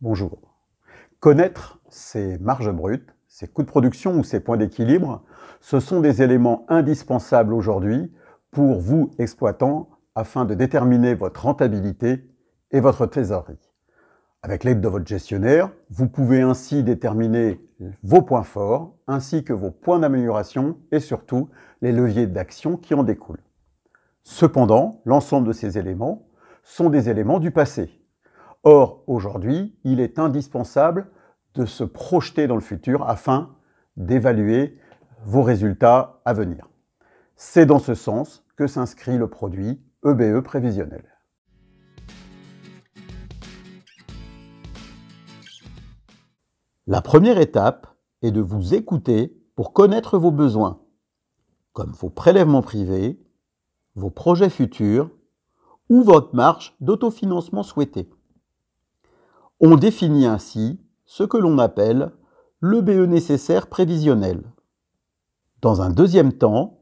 Bonjour. Connaître ses marges brutes, ses coûts de production ou ses points d'équilibre, ce sont des éléments indispensables aujourd'hui pour vous, exploitants, afin de déterminer votre rentabilité et votre trésorerie. Avec l'aide de votre gestionnaire, vous pouvez ainsi déterminer vos points forts ainsi que vos points d'amélioration et surtout les leviers d'action qui en découlent. Cependant, l'ensemble de ces éléments sont des éléments du passé Or, aujourd'hui, il est indispensable de se projeter dans le futur afin d'évaluer vos résultats à venir. C'est dans ce sens que s'inscrit le produit EBE e prévisionnel. La première étape est de vous écouter pour connaître vos besoins, comme vos prélèvements privés, vos projets futurs ou votre marche d'autofinancement souhaitée. On définit ainsi ce que l'on appelle le BE nécessaire prévisionnel. Dans un deuxième temps,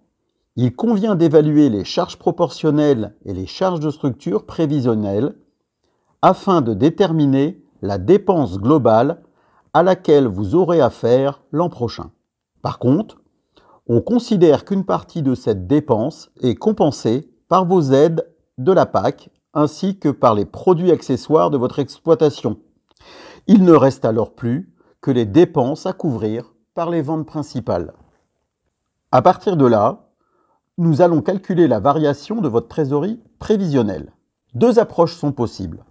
il convient d'évaluer les charges proportionnelles et les charges de structure prévisionnelles afin de déterminer la dépense globale à laquelle vous aurez affaire l'an prochain. Par contre, on considère qu'une partie de cette dépense est compensée par vos aides de la PAC ainsi que par les produits accessoires de votre exploitation. Il ne reste alors plus que les dépenses à couvrir par les ventes principales. À partir de là, nous allons calculer la variation de votre trésorerie prévisionnelle. Deux approches sont possibles.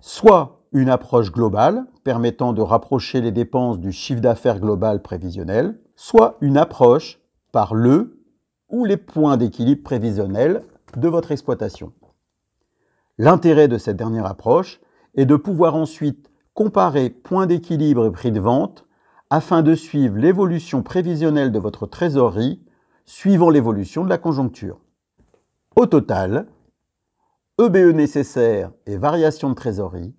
Soit une approche globale permettant de rapprocher les dépenses du chiffre d'affaires global prévisionnel, soit une approche par le ou les points d'équilibre prévisionnel de votre exploitation. L'intérêt de cette dernière approche est de pouvoir ensuite Comparer point d'équilibre et prix de vente afin de suivre l'évolution prévisionnelle de votre trésorerie suivant l'évolution de la conjoncture. Au total, EBE e nécessaire et variation de trésorerie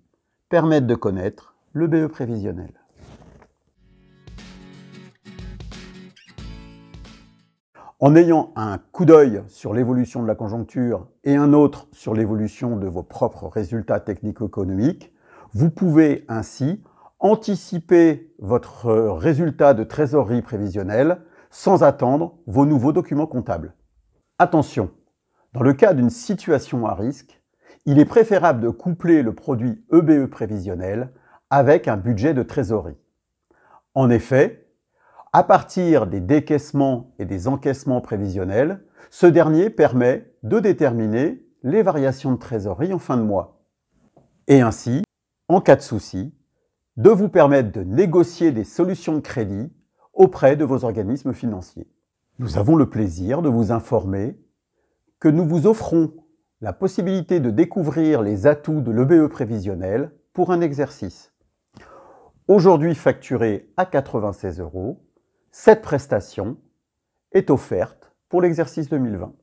permettent de connaître l'EBE BE prévisionnel. En ayant un coup d'œil sur l'évolution de la conjoncture et un autre sur l'évolution de vos propres résultats technico-économiques, vous pouvez ainsi anticiper votre résultat de trésorerie prévisionnelle sans attendre vos nouveaux documents comptables. Attention, dans le cas d'une situation à risque, il est préférable de coupler le produit EBE e prévisionnel avec un budget de trésorerie. En effet, à partir des décaissements et des encaissements prévisionnels, ce dernier permet de déterminer les variations de trésorerie en fin de mois. Et ainsi, en cas de souci, de vous permettre de négocier des solutions de crédit auprès de vos organismes financiers. Nous avons le plaisir de vous informer que nous vous offrons la possibilité de découvrir les atouts de l'EBE prévisionnel pour un exercice. Aujourd'hui facturé à 96 euros, cette prestation est offerte pour l'exercice 2020.